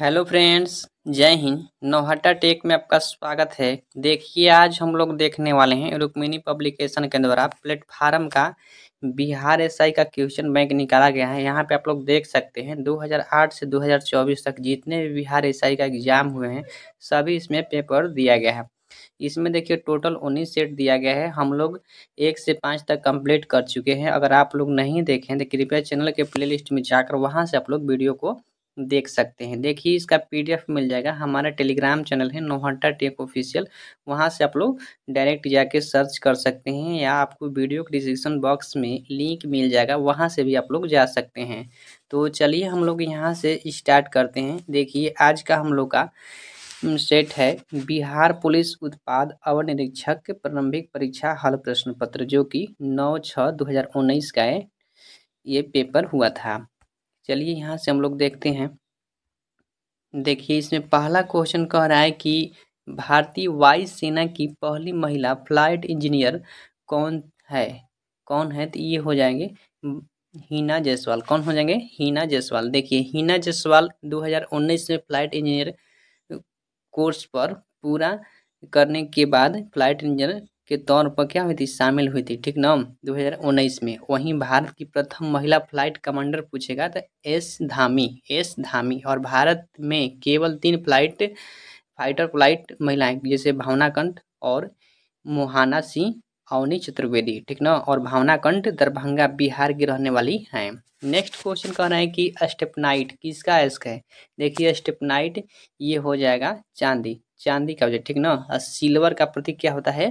hello friends जय Hind Nohta take में आपका स्वागत है देखिए आज हम लोग देखने वाले हैं रुक्मिनी पब्लिकेशन के द्वारा प्लेटफार्म का बिहार एसआई का क्वेश्चन बैंक निकाला गया है यहाँ पे आप लोग देख सकते हैं 2008 से 2024 तक जितने भी बिहार एसआई का एग्जाम हुए हैं सभी इसमें पेपर दिया गया है इसमें देखिए टोटल उन्नीस सेट दिया गया है हम लोग एक से पाँच तक कंप्लीट कर चुके हैं अगर आप लोग नहीं देखें तो कृपया चैनल के प्लेलिस्ट में जाकर वहाँ से आप लोग वीडियो को देख सकते हैं देखिए इसका पीडीएफ मिल जाएगा हमारा टेलीग्राम चैनल है नोहटा टेक ऑफिशियल वहाँ से आप लोग डायरेक्ट जाके सर्च कर सकते हैं या आपको वीडियो के डिस्क्रिप्शन बॉक्स में लिंक मिल जाएगा वहाँ से भी आप लोग जा सकते हैं तो चलिए हम लोग यहाँ से स्टार्ट करते हैं देखिए आज का हम लोग का सेट है बिहार पुलिस उत्पाद अवर निरीक्षक प्रारंभिक परीक्षा हल प्रश्न पत्र जो कि नौ छः दो हज़ार उन्नीस का है ये पेपर हुआ था चलिए यहाँ से हम लोग देखते हैं देखिए इसमें पहला क्वेश्चन कह रहा है कि भारतीय वायुसेना की पहली महिला फ्लाइट इंजीनियर कौन है कौन है तो ये हो जाएंगे हीना जायसवाल कौन हो जाएंगे हीना जायसवाल देखिए हीना जायसवाल 2019 में फ्लाइट इंजीनियर कोर्स पर पूरा करने के बाद फ्लाइट इंजीनियर के तौर पर क्या हुई थी शामिल हुई थी ठीक ना 2019 में वहीं भारत की प्रथम महिला फ्लाइट कमांडर पूछेगा तो एस धामी एस धामी और भारत में केवल तीन फ्लाइट फाइटर फ्लाइट महिलाएं जैसे भावना कंठ और मोहाना सिंह अवनी चतुर्वेदी ठीक ना और भावना कंठ दरभंगा बिहार की रहने वाली हैं नेक्स्ट क्वेश्चन कह रहे हैं कि स्टेपनाइट किसका एस्क है देखिए स्टेपनाइट ये हो जाएगा चांदी चांदी का हो जाए ठीक ना सिल्वर का प्रतीक क्या होता है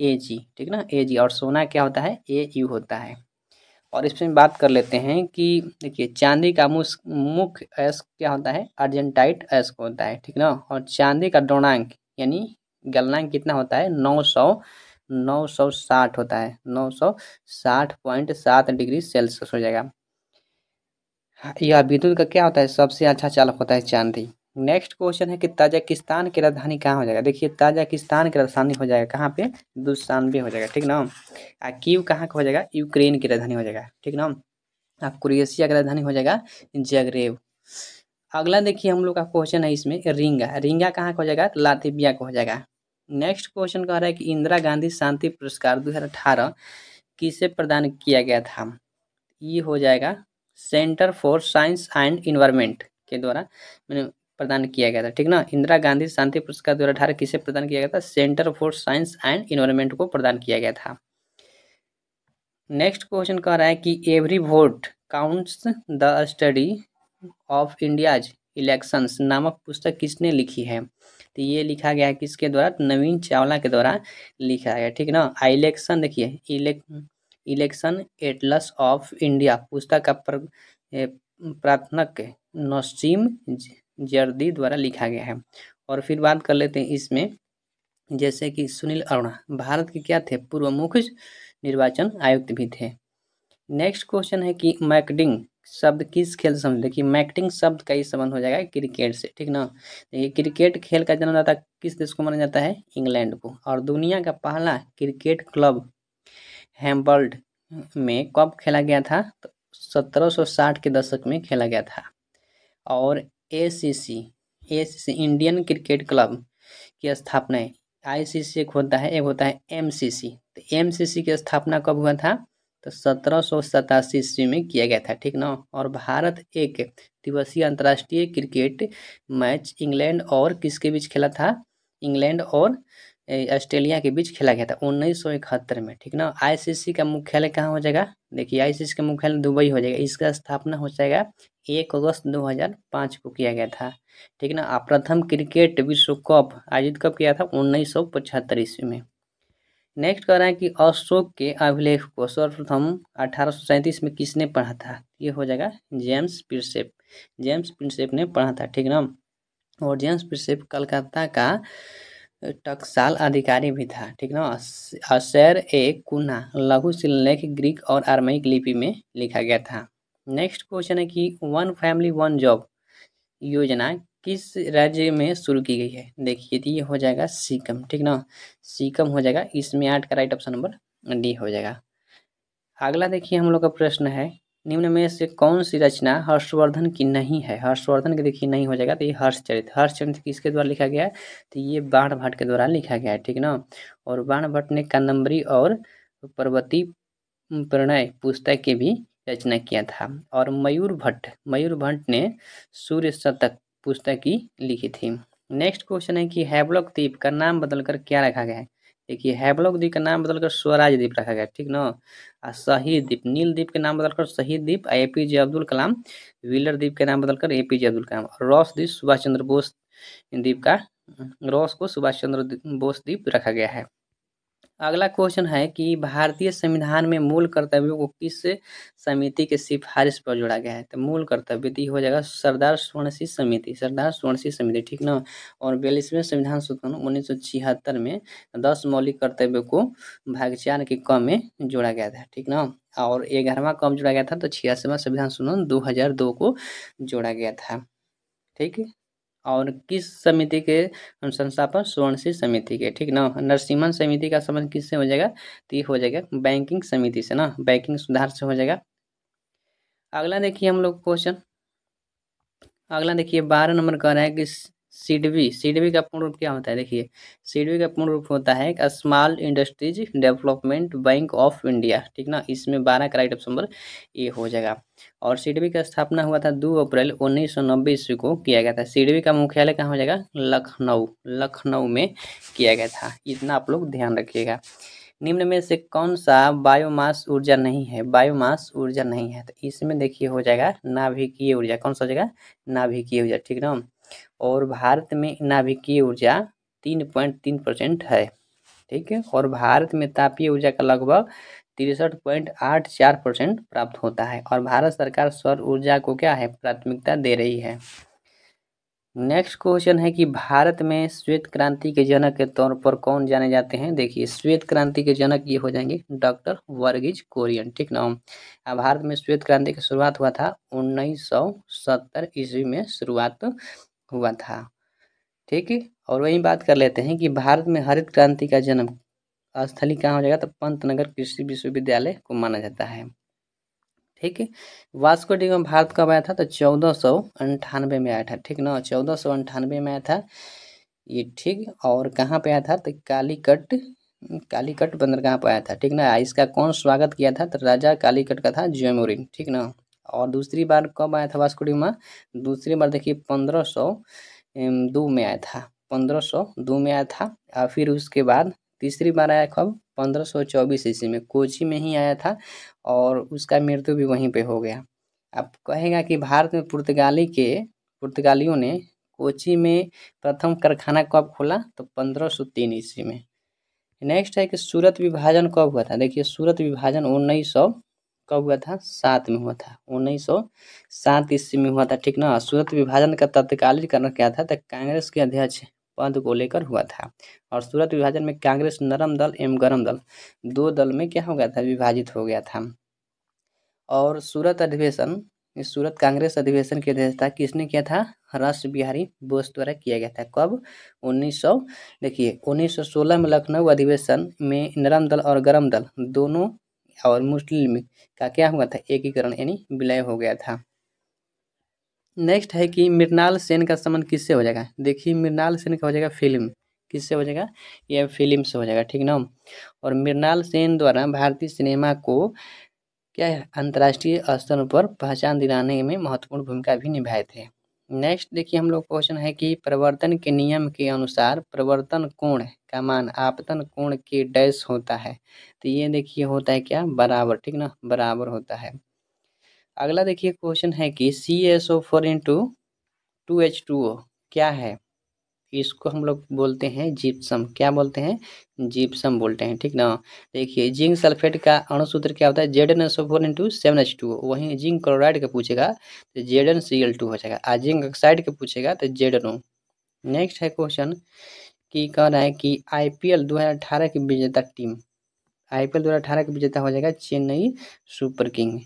ए जी ठीक ना ए जी और सोना क्या होता है ए यू होता है और इसमें बात कर लेते हैं कि देखिए चांदी का मुख्य अयस्क क्या होता है अर्जेंटाइट अयस्क होता है ठीक ना और चांदी का द्रोणांक यानी गलनांक कितना होता है नौ सौ नौ सौ साठ होता है नौ सौ साठ पॉइंट सात डिग्री सेल्सियस हो जाएगा हाँ, यह विद्युत का क्या होता है सबसे अच्छा चालक होता है चांदी नेक्स्ट क्वेश्चन है कि ताजाकिस्तान की राजधानी कहाँ हो जाएगा देखिए ताजाकिस्तान की राजधानी हो जाएगा कहाँ पे दुशानबे हो जाएगा ठीक ना क्यू कहाँ का हो जाएगा यूक्रेन की राजधानी हो जाएगा ठीक ना आप क्रोएशिया की राजधानी हो जाएगा जगरेव अगला देखिए हम लोग का क्वेश्चन है इसमें रिंगा रिंगा कहाँ का हो जाएगा लातिबिया का हो जाएगा नेक्स्ट क्वेश्चन कह रहा है कि इंदिरा गांधी शांति पुरस्कार दो हज़ार अठारह किसे प्रदान किया गया था ये हो जाएगा centre for science and environment के द्वारा मैंने प्रदान किया गया था ठीक ना इंदिरा गांधी शांति पुरस्कार दो हजार किसे प्रदान किया गया था centre for science and environment को प्रदान किया गया था नेक्स्ट क्वेश्चन कह रहा है कि every vote counts the study of India's elections नामक पुस्तक किसने लिखी है तो ये लिखा गया है किसके द्वारा नवीन चावला के द्वारा लिखा गया ठीक ना इलेक्शन देखिए इलेक्शन एटलस ऑफ इंडिया पुस्तक का प्रार्थना नौसिम जर्दी द्वारा लिखा गया है और फिर बात कर लेते हैं इसमें जैसे कि सुनील अरोड़ा भारत के क्या थे पूर्व मुख्य निर्वाचन आयुक्त भी थे नेक्स्ट क्वेश्चन है कि मैकडिंग शब्द किस खेल से संबंधित देखिए मैकटिंग शब्द का ही संबंध हो जाएगा क्रिकेट से ठीक ना देखिए क्रिकेट खेल का जन्म जाता किस देश को माना जाता है इंग्लैंड को और दुनिया का पहला क्रिकेट क्लब हेम्बल्ड में कब खेला गया था तो साठ के दशक में खेला गया था और ACC ACC Indian cricket club की स्थापना है आईसीसी एक होता है एक होता है एमसीसी तो एमसीसी की स्थापना कब हुआ था तो सत्रह सौ सतासी ईस्वी में किया गया था ठीक ना और भारत एक दिवसीय अंतर्राष्ट्रीय क्रिकेट मैच इंग्लैंड और किसके बीच खेला था इंग्लैंड और ऑस्ट्रेलिया के बीच खेला गया था उन्नीस सौ इकहत्तर में ठीक ना आईसीसी का मुख्यालय कहाँ हो जाएगा देखिए आईसीसी का मुख्यालय दुबई हो जाएगा इसका स्थापना हो जाएगा एक अगस्त 2005 को किया गया था ठीक ना आप प्रथम क्रिकेट विश्व कप आयोजित कब किया था उन्नीस सौ पचहत्तर ईस्वी में नेक्स्ट कह रहे हैं कि अशोक के अभिलेख को सर्वप्रथम अठारह में किसने पढ़ा था ये हो जाएगा जेम्स पिरसेप जेम्स पिरसेप ने पढ़ा था ठीक ना और जेम्स पिरसेप कलकत्ता का टकसाल अधिकारी भी था ठीक ना अशेर ए कुना लघु शिलेख ग्रीक और आर्मिक लिपि में लिखा गया था नेक्स्ट क्वेश्चन है कि वन फैमिली वन जॉब योजना किस राज्य में शुरू की गई है देखिए ये हो जाएगा सीकम ठीक ना सीकम हो जाएगा इसमें आठ का राइट ऑप्शन नंबर डी हो जाएगा अगला देखिए हम लोग का प्रश्न है निम्न में से कौन सी रचना हर्षवर्धन की नहीं है हर्षवर्धन की देखिए नहीं हो जाएगा तो ये हर्षचरित हर्षचरित किसके द्वारा लिखा गया है तो ये बाण भट्ट के द्वारा लिखा गया है ठीक ना और बाण भट्ट ने कादम्बरी और पर्वती प्रणय पुस्तक की भी रचना किया था और मयूर भट्ट मयूर भट्ट ने सूर्य शतक पुस्तक की लिखी थी नेक्स्ट क्वेश्चन है कि हैवलॉक द्वीप का नाम बदलकर क्या रखा गया है देखिए हैवलोक द्वीप का नाम बदलकर स्वराज द्वीप रखा गया ठीक ना शहीद द्वीप नील द्वीप के नाम बदलकर शहीद द्वीप A P J Abdul Kalam Wheeler द्वीप के नाम बदलकर ए पी जे अब्दुल कलाम और रॉस द्वीप सुभाष चंद्र बोस द्वीप का रॉस को सुभाष चंद्र बोस द्वीप रखा गया है अगला क्वेश्चन है कि भारतीय संविधान में मूल कर्तव्यों को किस समिति के सिफारिश पर जोड़ा गया है तो मूल कर्तव्य तो हो जाएगा सरदार स्वर्णसी समिति सरदार स्वर्णसी समिति ठीक ना और बयालीसवें संविधान संशोधन उन्नीस सौ छिहत्तर में दस मौलिक कर्तव्यों को भागचार के कम में जोड़ा गया था ठीक ना और ग्यारहवा कम जोड़ा गया था तो छियासीवा संविधान संशोधन दो हजार दो को जोड़ा गया था ठीक है और किस समिति के अनुशंसा पर स्वर्णसी समिति के ठीक ना नरसिम्हन समिति का संबंध किससे हो जाएगा तो ये हो जाएगा बैंकिंग समिति से ना बैंकिंग सुधार से हो जाएगा अगला देखिए हम लोग क्वेश्चन अगला देखिए बारह नंबर कह रहा है कि सीडवी सीडवी का पूर्ण रूप क्या होता है देखिए सीडवी का पूर्ण रूप होता है small industries development bank of India ठीक ना इसमें बारह का राइट ऑप्शन नंबर ए हो जाएगा और सीडवी का स्थापना हुआ था दो अप्रैल उन्नीस सौ नब्बे ईस्वी को किया गया था सीडवी का मुख्यालय कहाँ हो जाएगा लखनऊ लखनऊ में किया गया था इतना आप लोग ध्यान रखिएगा निम्न में से कौन सा बायोमास ऊर्जा नहीं है बायोमास ऊर्जा नहीं है तो इसमें देखिए हो जाएगा नाभिकीय ऊर्जा कौन सा हो जाएगा नाभिकीय ऊर्जा ठीक ना और भारत में नाभिकीय ऊर्जा तीन पॉइंट तीन परसेंट है ठीक है और भारत में तापीय ऊर्जा का लगभग तिरसठ पॉइंट आठ चार परसेंट प्राप्त होता है और भारत सरकार सौर ऊर्जा को क्या है प्राथमिकता दे रही है नेक्स्ट क्वेश्चन है कि भारत में श्वेत क्रांति के जनक के तौर पर कौन जाने जाते हैं देखिए श्वेत क्रांति के जनक ये हो जाएंगे डॉक्टर वर्गीज कोरियन ठीक ना अब भारत में श्वेत क्रांति की शुरुआत हुआ था 1970 ईस्वी में शुरुआत हुआ था ठीक है और वही बात कर लेते हैं कि भारत में हरित क्रांति का जन्म स्थली कहाँ हो जाएगा तो पंतनगर कृषि विश्वविद्यालय को माना जाता है ठीक है वास्को डिगम भारत कब आया था तो चौदह सौ अंठानवे में आया था ठीक ना चौदह सौ अंठानवे में आया था ये ठीक और कहाँ पे आया था तो कालीकट कालीकट बंदरगाह पर आया था ठीक ना इसका कौन स्वागत किया था तो राजा कालीकट का था जयमोरिन ठीक ना और दूसरी बार कब आया था वास्को डिमा दूसरी बार देखिए पंद्रह सौ दो में आया था पंद्रह सौ दो में आया था और फिर उसके बाद तीसरी बार आया कब पंद्रह सौ चौबीस ईस्वी में कोची में ही आया था और उसका मृत्यु भी वहीं पे हो गया अब कहेगा कि भारत में पुर्तगाली के पुर्तगालियों ने कोची में प्रथम कारखाना कब खोला तो पंद्रह सौ तीन ईस्वी में नेक्स्ट है कि सूरत विभाजन कब हुआ था देखिए सूरत विभाजन उन्नीस सौ कब हुआ था सात में हुआ था उन्नीस सौ सात ईस्वी में हुआ था ठीक ना सूरत विभाजन का तत्कालीन क्या था तो कांग्रेस के अध्यक्ष पद को लेकर हुआ था और सूरत विभाजन में कांग्रेस नरम दल एवं गरम दल दो दल में क्या हो गया था विभाजित हो गया था और सूरत अधिवेशन सूरत कांग्रेस अधिवेशन की अध्यक्षता किसने किया था रस बिहारी बोस द्वारा किया गया था कब 1900 देखिए 1916 में लखनऊ अधिवेशन में नरम दल और गरम दल दोनों और मुस्लिम का क्या हुआ था एकीकरण यानी विलय हो गया था नेक्स्ट है कि मृणाल सेन का संबंध किससे हो जाएगा देखिए मृणाल सेन का हो जाएगा फिल्म किससे हो जाएगा यह फिल्म से हो जाएगा ठीक ना और मृणाल सेन द्वारा भारतीय सिनेमा को क्या है अंतर्राष्ट्रीय स्तर पर पहचान दिलाने में महत्वपूर्ण भूमिका भी निभाए थे नेक्स्ट देखिए हम लोग क्वेश्चन है कि प्रवर्तन के नियम के अनुसार प्रवर्तन कोण का मान आपतन कोण के डैश होता है तो ये देखिए होता है क्या बराबर ठीक ना बराबर होता है अगला देखिए क्वेश्चन है कि C S O four into two H two O क्या है इसको हम लोग बोलते हैं जिप्सम क्या बोलते हैं जिप्सम बोलते हैं ठीक ना देखिए जिंक सल्फेट का अणुसूत्र क्या होता है Z N SO four into seven H two वहीं जिंक क्लोराइड का पूछेगा तो Z N C L two हो जाएगा और जिंक ऑक्साइड का पूछेगा तो जेड एन ओ नेक्स्ट है क्वेश्चन कि कह रहा है कि आई पी एल दो हज़ार अठारह की विजेता टीम आई पी एल दो हज़ार अठारह की विजेता हो जाएगा चेन्नई सुपर किंग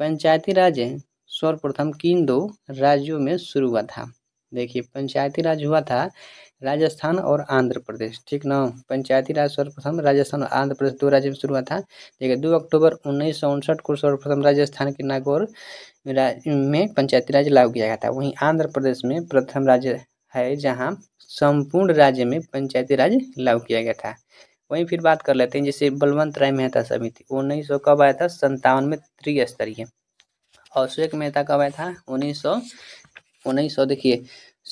पंचायती राज सर्वप्रथम किन दो राज्यों में शुरू हुआ था देखिए पंचायती राज हुआ था राजस्थान और आंध्र प्रदेश ठीक ना पंचायती राज सर्वप्रथम राजस्थान और आंध्र प्रदेश दो राज्य में शुरू हुआ था देखिए दो अक्टूबर उन्नीस को सर्वप्रथम राजस्थान के नागौर में पंचायती राज लागू किया गया था वहीं आंध्र प्रदेश में प्रथम राज्य है जहाँ संपूर्ण राज्य में पंचायती राज लागू किया गया था वहीं फिर बात कर लेते हैं जैसे बलवंत राय मेहता समिति उन्नीस सौ कब आया था संतावन में त्रिस्तरीय अशोक मेहता कब आया था उन्नीस सौ उन्नीस सौ देखिए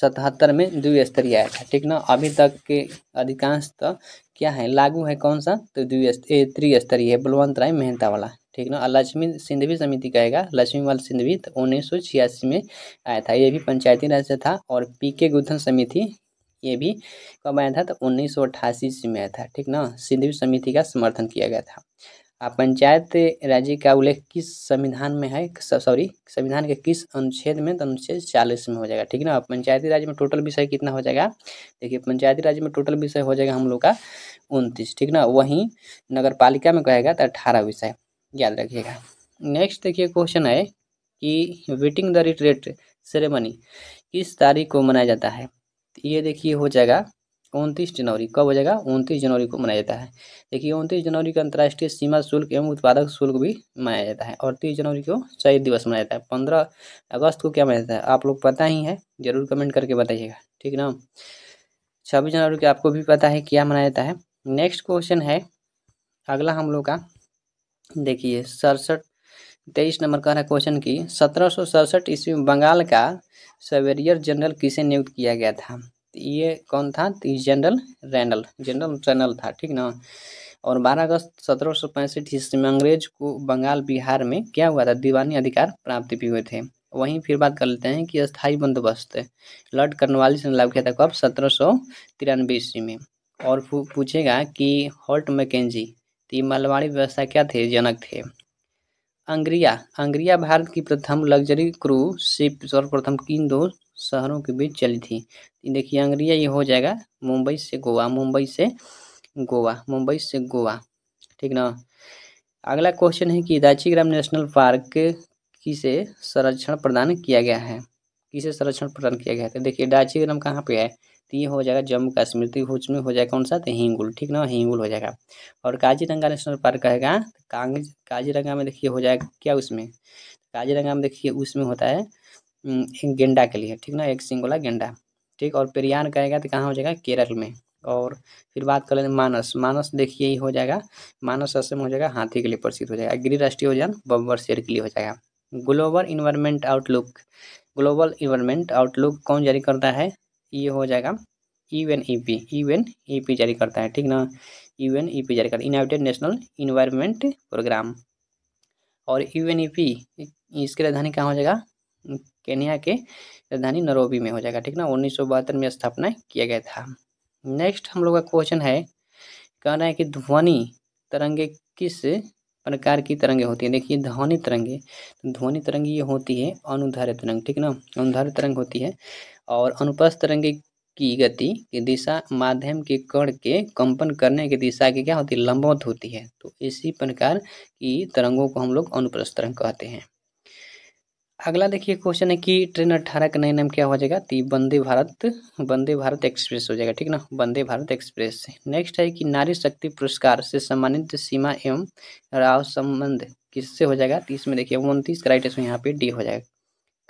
सतहत्तर में द्विस्तरीय आया था ठीक ना अभी तक के अधिकांश तो क्या है लागू है कौन सा तो द्विस्तर त्रिस्तरीय है बलवंत राय मेहता वाला ठीक ना लक्ष्मी सिंधवी समिति कहेगा लक्ष्मीवाल सिंधवी तो उन्नीस सौ छियासी में आया था ये भी पंचायती राज से था और पी के गुथन समिति ये भी कब आया था तो उन्नीस सौ अट्ठासी में आया था ठीक ना सिंधवी समिति का समर्थन किया गया था पंचायत राज्य का उल्लेख किस संविधान में है सॉरी संविधान के किस अनुच्छेद में तो अनुच्छेद चालीस में हो जाएगा ठीक है ना पंचायती राज में टोटल विषय कितना हो जाएगा देखिए पंचायती राज में टोटल विषय हो जाएगा हम लोग का उनतीस ठीक ना वहीं नगर पालिका में कहेगा तो अठारह विषय याद रखिएगा नेक्स्ट देखिए क्वेश्चन है कि वेटिंग द रिट्रेट सेरेमनी किस तारीख को मनाया जाता है ये देखिए हो जाएगा उनतीस जनवरी कब हो जाएगा उनतीस जनवरी को मनाया जाता है देखिए उनतीस जनवरी को अंतर्राष्ट्रीय सीमा शुल्क एवं उत्पादक शुल्क भी मनाया जाता है और तीस जनवरी को शहीद दिवस मनाया जाता है पंद्रह अगस्त को क्या मनाया जाता है आप लोग पता ही है जरूर कमेंट करके बताइएगा ठीक ना छब्बीस जनवरी को आपको भी पता है क्या मनाया जाता है नेक्स्ट क्वेश्चन है अगला हम लोग का देखिए सड़सठ तेईस नंबर का है क्वेश्चन की सत्रह सौ सड़सठ ईस्वी में बंगाल का सवेरियर जनरल किसे नियुक्त किया गया था ये कौन था जनरल रैनल जनरल रैनल था ठीक ना और 12 अगस्त सत्रह सौ पैंसठ ईस्वी में अंग्रेज को बंगाल बिहार में क्या हुआ था दीवानी अधिकार प्राप्त भी हुए थे वहीं फिर बात कर लेते हैं कि स्थायी बंदोबस्त लॉर्ड कर्नवालिस ने लाभ किया था कब सत्रह सौ तिरानवे ईस्वी में और पूछेगा कि हॉल्ट मैकेजी तो ये मलवाड़ी व्यवस्था क्या थे जनक थे अंग्रिया अंग्रिया भारत की प्रथम लग्जरी क्रू शिप सर्वप्रथम किन दो शहरों के बीच चली थी देखिए अंग्रिया ये हो जाएगा मुंबई से गोवा मुंबई से गोवा मुंबई से गोवा ठीक ना अगला क्वेश्चन है कि दाचीग्राम नेशनल पार्क किसे संरक्षण प्रदान किया गया है किसे संरक्षण प्रदान किया गया है तो देखिए दाचीग्राम कहाँ पे है तो ये हो जाएगा जम्मू कश्मीर तो में हो जाएगा कौन सा तो हिंगुल ठीक ना हिंगुल हो जाएगा और काजीरंगा नेशनल पार्क रहेगा कांग काजीरंगा में देखिए हो जाएगा क्या उसमें काजीरंगा में देखिए उसमें होता है हम्म, गेंडा के लिए ठीक ना एक सिंगुला गेंडा ठीक और पेरियान कहेगा तो कहाँ हो जाएगा केरल में और फिर बात कर लेते मानस मानस देखिए ही हो जाएगा मानस असम हो जाएगा हाथी के लिए प्रसिद्ध हो जाएगा गिरी राष्ट्रीय उद्यान बब्बर शेर के लिए हो जाएगा global environment outlook global environment outlook कौन जारी करता है ये हो जाएगा U N E P U N E P जारी करता है ठीक ना यू एन ई पी जारी करता है यूनाइटेड नेशनल इन्वायरमेंट प्रोग्राम और U e N E e P इसकी राजधानी कहाँ हो जाएगा केन्या के राजधानी नरोबी में हो जाएगा ठीक ना उन्नीस में स्थापना किया गया था नेक्स्ट हम लोग का क्वेश्चन है कहना है कि ध्वनि तरंगे किस प्रकार की तरंगे होती है देखिए ध्वनि तरंगे ध्वनि तरंग ये होती है अनुधार्य तरंग ठीक ना अनुधार्य तरंग होती है और अनुपस्थ तरंगे की गति की दिशा माध्यम के कण के कंपन करने की दिशा की क्या होती है लंबवत होती है तो इसी प्रकार की तरंगों को हम लोग अनुप्रस्थ तरंग कहते हैं अगला देखिए क्वेश्चन है कि ट्रेन अट्ठारह का नया नाम क्या हो जाएगा तो वंदे भारत वंदे भारत एक्सप्रेस हो जाएगा ठीक ना वंदे भारत एक्सप्रेस नेक्स्ट है कि नारी शक्ति पुरस्कार से सम्मानित सीमा एवं राव संबंध किससे हो जाएगा तो इसमें देखिए उनतीस राइट इसमें यहाँ पे डी हो जाएगा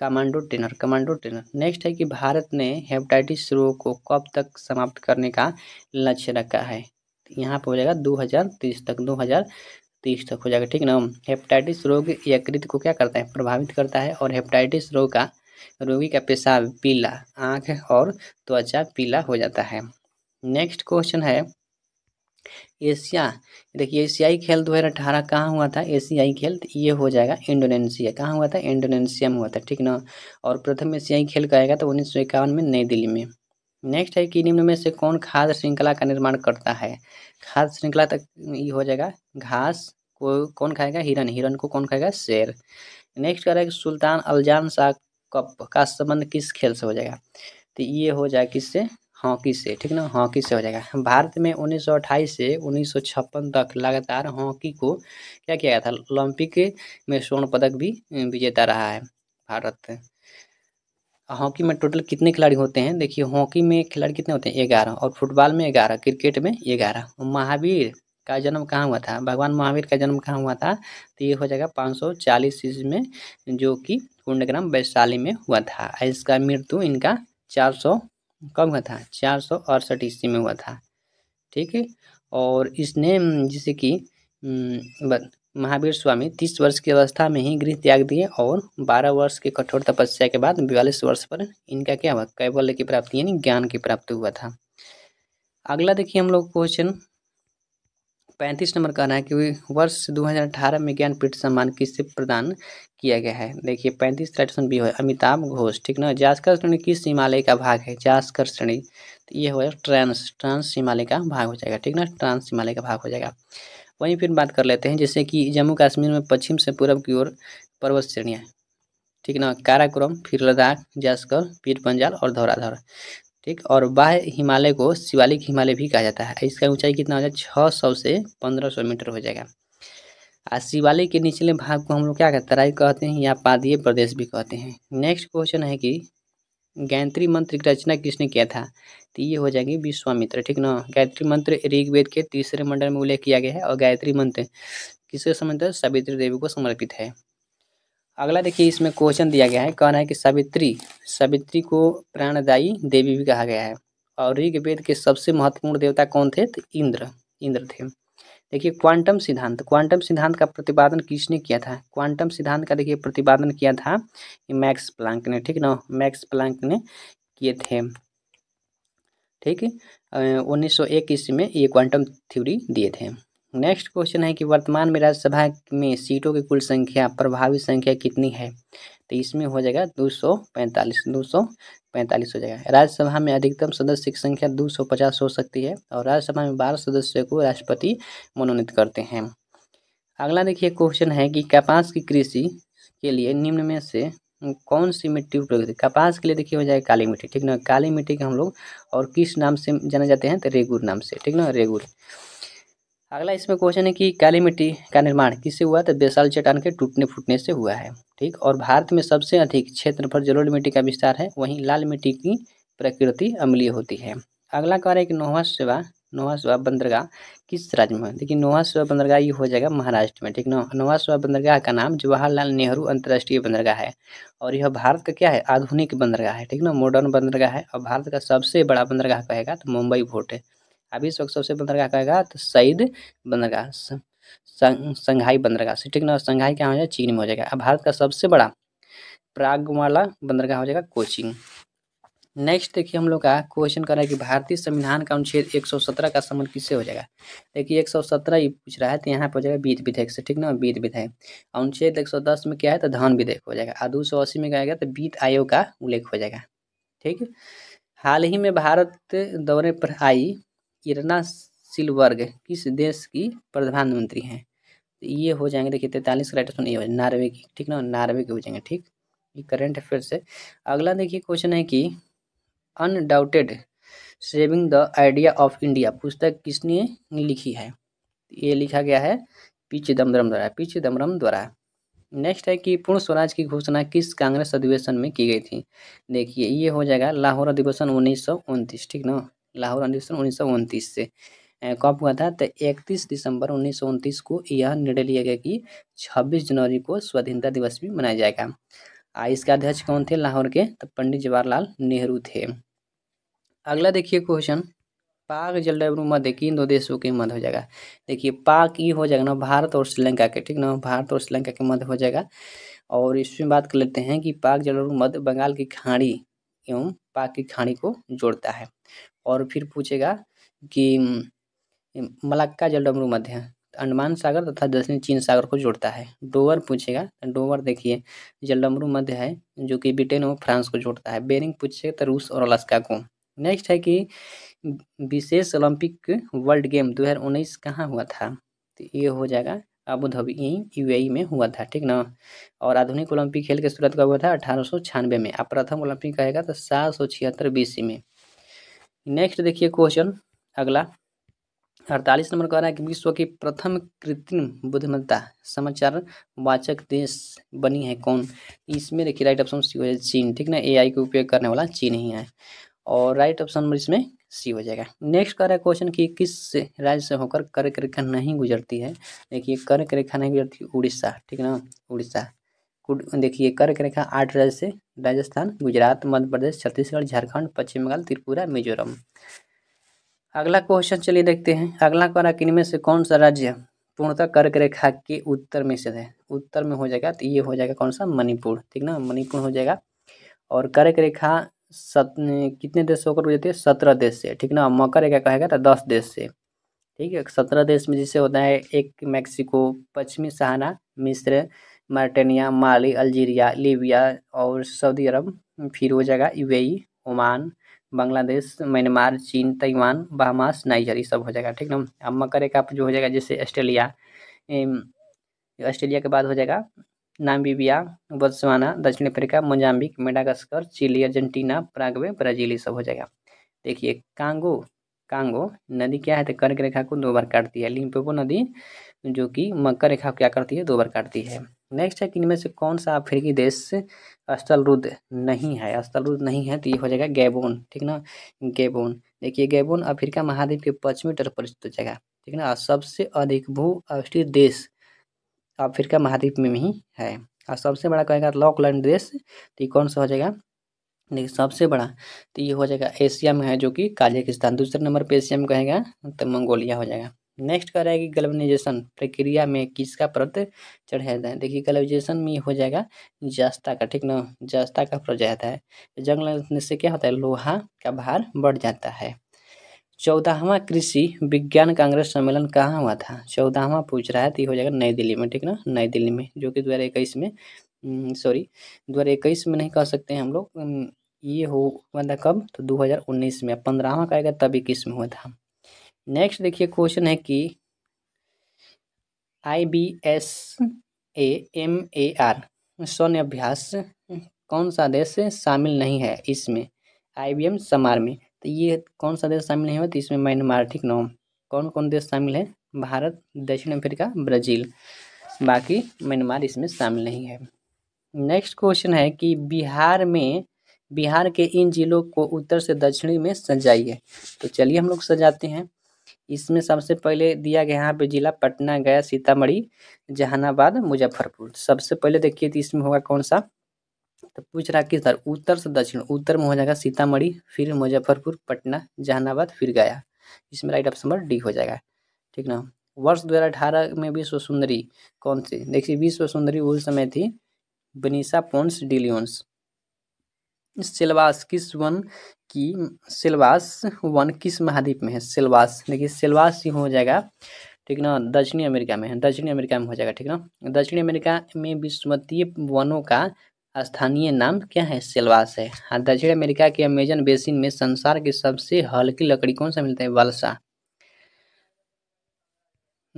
commando trainer commando trainer next है कि भारत ने हेपेटाइटिस रोग को कब तक समाप्त करने का लक्ष्य रखा है यहाँ पे हो जाएगा दो तक दो तीस तक हो जाएगा ठीक ना हेपेटाइटिस रोग यकृत को क्या करता है प्रभावित करता है और हेपेटाइटिस रोग का रोगी का पेशाब पीला आंख और त्वचा पीला हो जाता है नेक्स्ट क्वेश्चन है एशिया देखिए एशियाई खेल दो हज़ार अठारह कहाँ हुआ था एशियाई खेल ये हो जाएगा इंडोनेशिया कहाँ हुआ था इंडोनेशिया में हुआ था ठीक ना और प्रथम एशियाई खेल कहेगा तो उन्नीस सौ इक्यावन में नई दिल्ली में नेक्स्ट है कि निम्न में से कौन खाद्य श्रृंखला का निर्माण करता है खाद्य श्रृंखला तक ये हो जाएगा घास को कौन खाएगा हिरन हिरन को कौन खाएगा शेर नेक्स्ट कह रहा है कि सुल्तान अलजान शाह कप का संबंध किस खेल से हो जाएगा तो ये हो जाएगा किससे हॉकी से ठीक ना हॉकी से हो जाएगा भारत में उन्नीस से उन्नीस तक लगातार हॉकी को क्या किया गया था ओलंपिक में स्वर्ण पदक भी विजेता रहा है भारत हॉकी में टोटल कितने खिलाड़ी होते हैं देखिए हॉकी में खिलाड़ी कितने होते हैं ग्यारह और फुटबॉल में ग्यारह क्रिकेट में ग्यारह महावीर का जन्म कहाँ हुआ था भगवान महावीर का जन्म कहाँ हुआ था तो ये हो जाएगा पाँच सौ चालीस ईस्वी में जो कि कुंडग्राम वैशाली में हुआ था इसका मृत्यु इनका चार सौ कब हुआ था चार सौ अड़सठ ईस्वी में हुआ था ठीक है और इसने जैसे कि महावीर स्वामी तीस वर्ष की अवस्था में ही गृह त्याग दिए और बारह वर्ष के कठोर तपस्या के बाद बयालीस वर्ष पर इनका क्या हुआ कैबल्य की प्राप्ति यानी ज्ञान की प्राप्ति हुआ था अगला देखिए हम लोग क्वेश्चन पैंतीस नंबर का रहा है कि वर्ष 2018 में ज्ञानपीठ सम्मान किससे प्रदान किया गया है देखिए पैंतीस राइट ऑप्शन बी हो अमिताभ घोष ठीक ना जास्कर श्रेणी किस हिमालय का भाग है जास्कर श्रेणी तो ये हो ट्रांस ट्रांस हिमालय का भाग हो जाएगा ठीक ना ट्रांस हिमालय का भाग हो जाएगा वहीं फिर बात कर लेते हैं जैसे कि जम्मू कश्मीर में पश्चिम से पूर्व की ओर पर्वत श्रेणियाँ ठीक ना काराकुरम फिर लद्दाख जासकर पीर पंजाल और धौराधौर ठीक और बाह्य हिमालय को शिवालिक हिमालय भी कहा जाता है इसका ऊंचाई कितना हो जाए छः सौ से पंद्रह सौ मीटर हो जाएगा और शिवालिक के निचले भाग को हम लोग क्या कहते तराई कहते हैं या पादीय प्रदेश भी कहते हैं नेक्स्ट क्वेश्चन है कि गायत्री मंत्र की रचना किसने किया था तो ये हो जाएंगे विश्वामित्र ठीक ना गायत्री मंत्र ऋग्वेद के तीसरे मंडल में उल्लेख किया गया है और गायत्री मंत्र किसके संबंध सावित्री देवी को समर्पित है अगला देखिए इसमें क्वेश्चन दिया गया है कहना है कि सावित्री सावित्री को प्राणदायी देवी भी कहा गया है और ऋग्वेद के सबसे महत्वपूर्ण देवता कौन थे तो इंद्र इंद्र थे देखिए क्वांटम सिद्धांत क्वांटम सिद्धांत का प्रतिपादन किसने किया था क्वांटम सिद्धांत का देखिए प्रतिपादन किया था मैक्स प्लांक ने ठीक ना मैक्स प्लांक ने किए थे ठीक है उन्नीस ईस्वी में ये क्वांटम थ्योरी दिए थे नेक्स्ट क्वेश्चन है कि वर्तमान में राज्यसभा में सीटों की कुल संख्या प्रभावी संख्या कितनी है तो इसमें हो जाएगा दो सौ पैंतालीस दो सौ पैंतालीस हो जाएगा राज्यसभा में अधिकतम सदस्य की संख्या दो सौ पचास हो सकती है और राज्यसभा में बारह सदस्यों को राष्ट्रपति मनोनीत करते हैं अगला देखिए क्वेश्चन है कि कपास की कृषि के लिए निम्न में से कौन सी मिट्टी उपयोग होती है कपास के लिए देखिए हो जाए काली मिट्टी ठीक ना काली मिट्टी के हम लोग और किस नाम से जाने जाते हैं तो रेगुर नाम से ठीक ना रेगुर अगला इसमें क्वेश्चन है कि काली मिट्टी का निर्माण किससे हुआ तो बेसाल चट्टान के टूटने फूटने से हुआ है ठीक और भारत में सबसे अधिक क्षेत्र पर जलोड़ मिट्टी का विस्तार है वहीं लाल मिट्टी की प्रकृति अम्लीय होती है अगला कार्य है कि नोहवा सेवा नोवा सुबह बंदरगाह किस राज्य में देखिए नोवा सुबह बंदरगाह ये हो जाएगा महाराष्ट्र में ठीक ना नोवा सुबह बंदरगाह का नाम जवाहरलाल नेहरू अंतर्राष्ट्रीय बंदरगाह है और यह भारत का क्या है आधुनिक बंदरगाह है ठीक ना मॉडर्न बंदरगाह है और भारत का सबसे बड़ा बंदरगाह कहेगा तो मुंबई भोट है अभी इस वक्त सबसे बंदरगाह कहेगा तो सईद बंदरगाह संघाई बंदरगाह से ठीक ना संघाई क्या हो जाएगा चीन में हो जाएगा अब भारत का सबसे बड़ा प्राग वाला बंदरगाह हो जाएगा कोचिंग नेक्स्ट देखिए हम लोग का क्वेश्चन कर रहे हैं कि भारतीय संविधान का अनुच्छेद 117 का संबंध किससे हो जाएगा देखिए 117 ये पूछ रहा है तो यहाँ पर हो जाएगा वित्त विधेयक से ठीक ना वित्त विधेयक अनुच्छेद 110 में क्या है तो धन विधेयक हो जाएगा और दो में क्या आएगा तो वित्त आयोग का उल्लेख हो जाएगा ठीक हाल ही में भारत दौरे पर आई इरना सिलवर्ग किस देश की प्रधानमंत्री हैं ये हो जाएंगे देखिए तैंतालीस का राइट ऑप्शन ये हो नॉर्वे की ठीक ना नॉर्वे के हो जाएंगे ठीक ये करेंट अफेयर से अगला देखिए क्वेश्चन है कि undaunted saving the idea of India पुस्तक किसने लिखी है ये लिखा गया है पी चिदम्बरम द्वारा पी चिदम्बरम द्वारा नेक्स्ट है कि पूर्ण स्वराज की घोषणा किस कांग्रेस अधिवेशन में की गई थी देखिए ये हो जाएगा लाहौर अधिवेशन उन्नीस ठीक ना लाहौर अधिवेशन उन्नीस से कब हुआ था तो 31 दिसंबर उन्नीस को यह निर्णय लिया गया कि 26 जनवरी को स्वाधीनता दिवस भी मनाया जाएगा इसका अध्यक्ष कौन थे लाहौर के तो पंडित जवाहरलाल नेहरू थे अगला देखिए क्वेश्चन पाक जलवायु मध्य किन दो देशों के मध्य हो जाएगा देखिए पाक ये हो जाएगा ना भारत और श्रीलंका के ठीक ना भारत और श्रीलंका के मध्य हो जाएगा और इसमें बात कर लेते हैं कि पाक जलवायु मध्य बंगाल की खाड़ी एवं पाक की खाड़ी को जोड़ता है और फिर पूछेगा कि हम्म, मलक्का जलडमरू मध्य तो अंडमान सागर तथा दक्षिणी चीन सागर को जोड़ता है डोवर पूछेगा तो डोवर देखिए जलडमरू मध्य है जो कि ब्रिटेन और फ्रांस को जोड़ता है बेरिंग पूछेगा तो रूस और अलास्का को नेक्स्ट है कि विशेष ओलंपिक वर्ल्ड गेम 2019 कहाँ हुआ था तो ये हो जाएगा आबू धाबी यहीं यू में हुआ था ठीक ना और आधुनिक ओलंपिक खेल के शुरुआत का हुआ था अठारह में आप प्रथम ओलंपिक कहेगा तो सात सौ छिहत्तर बीसी में नेक्स्ट देखिए क्वेश्चन अगला अड़तालीस नंबर कह रहा है कि विश्व की प्रथम कृत्रिम बुद्धिमत्ता समाचार वाचक देश बनी है कौन इसमें देखिए राइट ऑप्शन सी हो जाए चीन ठीक ना एआई का उपयोग करने वाला चीन ही है और राइट ऑप्शन नंबर इसमें सी हो जाएगा नेक्स्ट कर रहा है क्वेश्चन कि किस राज्य से होकर कर्क रेखा नहीं गुजरती है देखिए कर्क रेखा नहीं गुजरती उड़ीसा ठीक है ना उड़ीसा देखिए कर्क रेखा आठ राज्य से राजस्थान गुजरात मध्य प्रदेश छत्तीसगढ़ झारखंड पश्चिम बंगाल त्रिपुरा मिजोरम अगला क्वेश्चन चलिए देखते हैं अगला कह रहा है इनमें से कौन सा राज्य पूर्णतः कर्क रेखा के उत्तर में से है उत्तर में हो जाएगा तो ये हो जाएगा कौन सा मणिपुर ठीक ना मणिपुर हो जाएगा और कर्क रेखा सत कितने देश से होकर गुजरती है सत्रह देश से ठीक ना मकर क्या कहा गया था दस देश से ठीक है सत्रह देश में जिसे होता है एक मैक्सिको पश्चिमी सहाना मिस्र मार्टेनिया माली अल्जीरिया लीबिया और सऊदी अरब फिर वो जगह यूएई ओमान बांग्लादेश म्यांमार चीन ताइवान बहमास नाइजर ये सब हो जाएगा ठीक ना अब मकर एक आप जो हो जाएगा जैसे ऑस्ट्रेलिया ऑस्ट्रेलिया के बाद हो जाएगा नाम्बिबिया बोत्सवाना दक्षिण Africa Mozambique Madagascar Chile Argentina Paraguay Brazil ये सब हो जाएगा देखिए कांगो कांगो नदी क्या है तो कर्क रेखा को दो बार काटती है लिम्पोपो नदी जो कि मकर रेखा क्या करती है दो बार काटती है नेक्स्ट है कि इनमें से कौन सा अफ्रीकी देश स्थलरुद्ध नहीं है स्थलरुद्ध नहीं है तो ये हो जाएगा गैबोन ठीक ना गैबोन देखिए गैबोन अफ्रीका महाद्वीप के पश्चिमी तट पर स्थित जगह ठीक ना सबसे अधिक भू अवस्थित देश अफ्रीका महाद्वीप में ही है और सबसे बड़ा कहेगा लॉकलैंड देश तो ये कौन सा हो जाएगा देखिए सबसे बड़ा तो ये हो जाएगा एशिया में है जो कि काजाकिस्तान दूसरे नंबर पे एशिया में कहेगा तो मंगोलिया हो जाएगा नेक्स्ट कह रहा है कि गलवनाइजेशन प्रक्रिया में किसका प्रत चढ़ाया जाए देखिए गलवनाइजेशन में हो जाएगा जस्ता का ठीक ना जस्ता का प्रत जाता है जंगल से क्या होता है लोहा का भार बढ़ जाता है चौदहवा कृषि विज्ञान कांग्रेस सम्मेलन कहाँ हुआ था चौदहवा पूछ रहा है तो ये हो जाएगा नई दिल्ली में ठीक ना नई दिल्ली में जो कि दो हज़ार इक्कीस में सॉरी हम्म, दो हज़ार इक्कीस में नहीं कह सकते हैं हम लोग हम्म, ये हो हुआ मतलब था कब तो दो हज़ार उन्नीस में पंद्रहवा का आएगा तब इक्कीस में हुआ था नेक्स्ट देखिए क्वेश्चन है कि I B S A M A R सौन्य अभ्यास कौन सा देश शामिल नहीं है इसमें आई बी एम समार में तो ये कौन सा देश शामिल नहीं हुआ तो इसमें म्यांमार ठीक नौ कौन कौन देश शामिल है भारत दक्षिण अफ्रीका ब्राज़ील बाकी म्यांमार इसमें शामिल नहीं है नेक्स्ट क्वेश्चन है कि बिहार में बिहार के इन जिलों को उत्तर से दक्षिणी में सजाइए तो चलिए हम लोग सजाते हैं इसमें सबसे पहले दिया गया यहाँ पे जिला पटना गया सीतामढ़ी जहानाबाद मुजफ्फरपुर सबसे पहले देखिए तो इसमें होगा कौन सा तो पूछ रहा किस तरह उत्तर से दक्षिण उत्तर में हो जाएगा सीतामढ़ी फिर मुजफ्फरपुर पटना जहानाबाद फिर गया इसमें राइट ऑप्शन नंबर डी हो जाएगा ठीक ना वर्ष दो में विश्व सुंदरी कौन सी देखिए विश्व सुंदरी उस समय थी बनीसा पोन्स डिलियंस सिलवास किस वन की सेलवास वन किस महाद्वीप में है सिलवास देखिए सिलवास ही हो जाएगा ठीक ना दक्षिणी अमेरिका में है दक्षिणी अमेरिका में हो जाएगा ठीक ना दक्षिणी अमेरिका में विस्मतीय वनों का स्थानीय नाम क्या है सेलवास है हाँ दक्षिण अमेरिका के अमेजन बेसिन में संसार की सबसे हल्की लकड़ी कौन सा मिलता है वालसा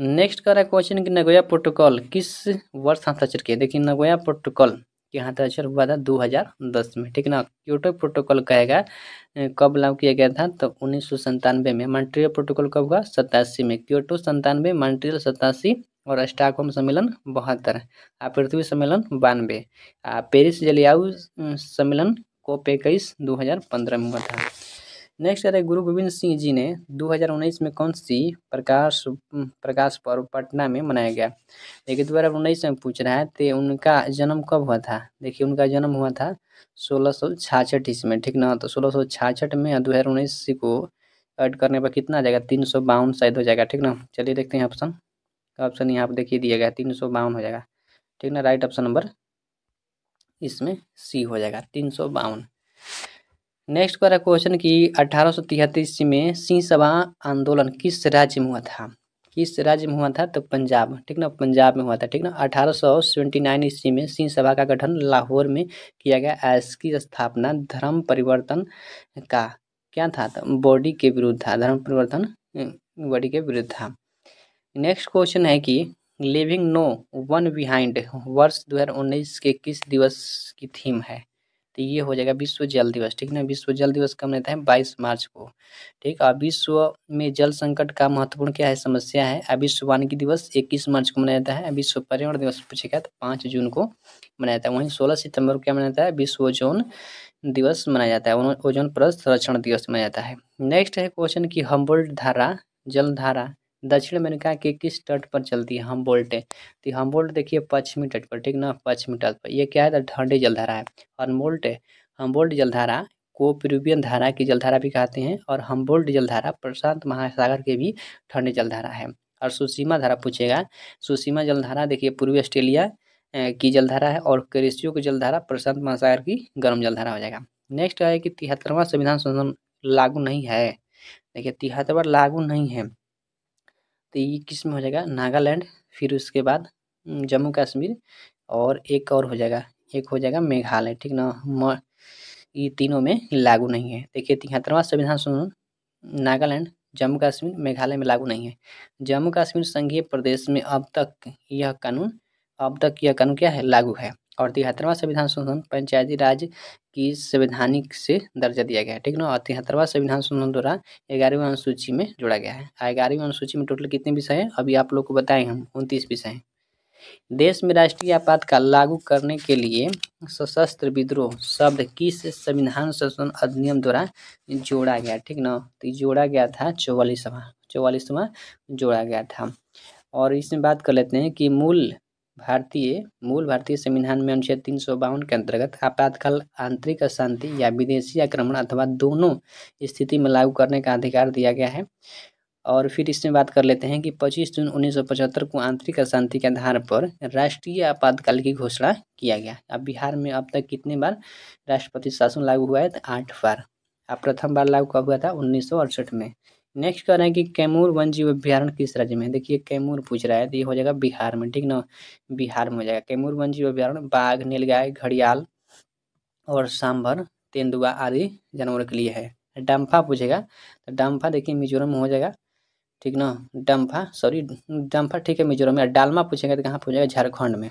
नेक्स्ट कर रहा है क्वेश्चन कि नगोया प्रोटोकॉल किस वर्ष हस्ताक्षर किया देखिए नगोया प्रोटोकॉल के हस्ताक्षर हुआ था 2010 में ठीक ना क्योटो प्रोटोकॉल कहेगा कब लागू किया गया था तो उन्नीस में मॉन्ट्रियल प्रोटोकॉल कब हुआ सतासी में क्योटो संतानवे मॉन्ट्रियल सतासी और स्टॉकहोम सम्मेलन बहत्तर आ पृथ्वी सम्मेलन बानवे आ पेरिस जलियाऊ सम्मेलन कोप इक्कीस दो हज़ार पंद्रह में हुआ था नेक्स्ट आ रहे गुरु गोविंद सिंह जी ने 2019 में कौन सी प्रकाश प्रकाश पर्व पटना में मनाया गया देखिए हज़ार उन्नीस में पूछ रहा है तो उनका जन्म कब हुआ था देखिए उनका जन्म हुआ था सोलह सौ छाछठ ईस्वी में ठीक ना तो सोलह सौ छाछठ में दो हज़ार उन्नीस को ऐड करने पर कितना आ जाएगा तीन सौ बावन शायद हो जाएगा ठीक ना चलिए देखते हैं ऑप्शन तो ऑप्शन यहाँ पर देखिए दिया गया तीन सौ बावन हो जाएगा ठीक ना राइट ऑप्शन नंबर इसमें सी हो जाएगा तीन सौ बावन नेक्स्ट का क्वेश्चन कि अठारह सौ तिहत्तर ईस्वी में सिंह सभा आंदोलन किस राज्य में हुआ था किस राज्य में हुआ था तो पंजाब ठीक ना पंजाब में हुआ था ठीक ना अठारह सौ सेवेंटी नाइन ईस्वी में सिंह सभा का गठन लाहौर में किया गया इसकी स्थापना धर्म परिवर्तन का क्या था तो बॉडी के विरुद्ध था धर्म परिवर्तन बॉडी के विरुद्ध था नेक्स्ट क्वेश्चन है कि लिविंग नो वन बिहाइंड वर्ष 2019 के किस दिवस की थीम है तो ये हो जाएगा विश्व जल दिवस ठीक ना विश्व जल दिवस कब रहता है बाईस मार्च को ठीक अब विश्व में जल संकट का महत्वपूर्ण क्या है समस्या है विश्व वानिकी दिवस इक्कीस मार्च को मनाया जाता है विश्व पर्यावरण दिवस पूछेगा तो पाँच जून को मनाया जाता है वहीं सोलह सितंबर को क्या मनाया जाता है विश्व ओजोन दिवस मनाया जाता है ओजोन पर संरक्षण दिवस मनाया जाता है नेक्स्ट है क्वेश्चन की हम्बोल्ट धारा जल धारा दक्षिण अमेरिका के किस तट पर चलती है हम बोल्ट तो हम बोल्ट देखिए पश्चिमी तट पर ठीक ना पश्चिमी तट पर ये क्या है तो ठंडी जलधारा है हम हम्बोल्ट जलधारा को पेरुवियन धारा की जलधारा भी कहते हैं और हम्बोल्ट जलधारा प्रशांत महासागर के भी ठंडी जलधारा है और सुसीमा धारा पूछेगा सुसीमा जलधारा देखिए पूर्वी ऑस्ट्रेलिया की जलधारा है और क्रेशियो की जलधारा प्रशांत महासागर की गर्म जलधारा हो जाएगा नेक्स्ट है कि तिहत्तरवा संविधान संशोधन लागू नहीं है देखिए तिहत्तरवा लागू नहीं है तो ये में हो जाएगा नागालैंड फिर उसके बाद जम्मू कश्मीर और एक और हो जाएगा एक हो जाएगा मेघालय ठीक ना म ये तीनों में लागू नहीं है देखिए तिहत्तरवा संविधान सुनो नागालैंड जम्मू कश्मीर मेघालय में लागू नहीं है जम्मू कश्मीर संघीय प्रदेश में अब तक यह कानून अब तक यह कानून क्या है लागू है और तिहत्तरवा संविधान संशोधन पंचायती राज की संवैधानिक से दर्जा दिया गया है ठीक ना और तिहत्तरवा संविधान संशोधन द्वारा ग्यारहवीं अनुसूची में जोड़ा गया है ग्यारहवीं अनुसूची में टोटल कितने विषय हैं अभी आप लोग को बताएं हम उनतीस विषय हैं देश में राष्ट्रीय आपातकाल लागू करने के लिए सशस्त्र विद्रोह शब्द किस संविधान संशोधन अधिनियम द्वारा जोड़ा गया ठीक ना तो जोड़ा गया था चौवालीसवा चौवालीसवा जोड़ा गया था और इसमें बात कर लेते हैं कि मूल भारतीय मूल भारतीय संविधान में अनुच्छेद तीन सौ बावन के अंतर्गत आपातकाल आंतरिक अशांति या विदेशी आक्रमण अथवा दोनों स्थिति में लागू करने का अधिकार दिया गया है और फिर इसमें बात कर लेते हैं कि 25 जून 1975 को आंतरिक अशांति के आधार पर राष्ट्रीय आपातकाल की घोषणा किया गया अब बिहार में अब तक कितने बार राष्ट्रपति शासन लागू हुआ है तो आठ बार अब प्रथम बार लागू कब हुआ था उन्नीस में नेक्स्ट कह रहे हैं कि कैमूर वन जीव अभ्यारण किस राज्य में देखिए कैमूर पूछ रहा है तो ये हो जाएगा बिहार में ठीक ना बिहार में हो जाएगा कैमूर वन जीव अभ्यारण बाघ नीलगाय घड़ियाल और सांभर तेंदुआ आदि जानवरों के लिए है डम्फा पूछेगा तो डम्फा देखिए मिजोरम में हो जाएगा ठीक ना डम्फा सॉरी डम्फा ठीक है मिजोरम में डालमा पूछेगा तो कहाँ पूछेगा झारखंड में